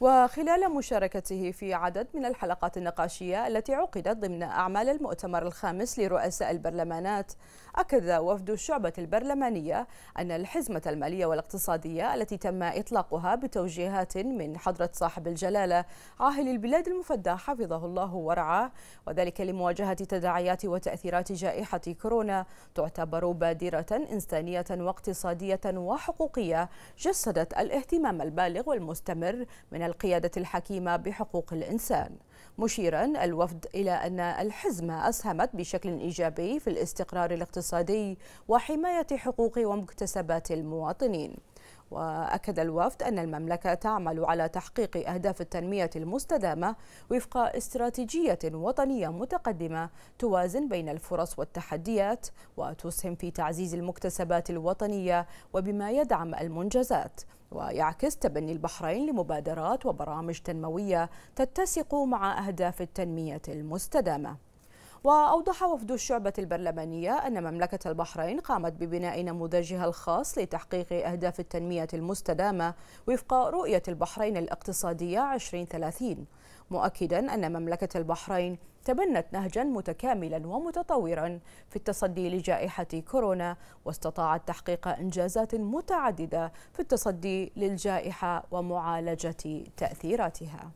وخلال مشاركته في عدد من الحلقات النقاشية التي عقدت ضمن أعمال المؤتمر الخامس لرؤساء البرلمانات أكد وفد الشعبة البرلمانية أن الحزمة المالية والاقتصادية التي تم إطلاقها بتوجيهات من حضرة صاحب الجلالة عاهل البلاد المفدى حفظه الله ورعاه وذلك لمواجهة تداعيات وتأثيرات جائحة كورونا تعتبر بادرة إنسانية واقتصادية وحقوقية جسدت الاهتمام البالغ والمستمر من القيادة الحكيمة بحقوق الإنسان مشيرا الوفد إلى أن الحزمة أسهمت بشكل إيجابي في الاستقرار الاقتصادي وحماية حقوق ومكتسبات المواطنين وأكد الوفد أن المملكة تعمل على تحقيق أهداف التنمية المستدامة وفق استراتيجية وطنية متقدمة توازن بين الفرص والتحديات وتسهم في تعزيز المكتسبات الوطنية وبما يدعم المنجزات ويعكس تبني البحرين لمبادرات وبرامج تنموية تتسق مع أهداف التنمية المستدامة وأوضح وفد الشعبة البرلمانية أن مملكة البحرين قامت ببناء نموذجها الخاص لتحقيق أهداف التنمية المستدامة وفق رؤية البحرين الاقتصادية 2030 مؤكدا أن مملكة البحرين تبنت نهجا متكاملا ومتطورا في التصدي لجائحة كورونا واستطاعت تحقيق إنجازات متعددة في التصدي للجائحة ومعالجة تأثيراتها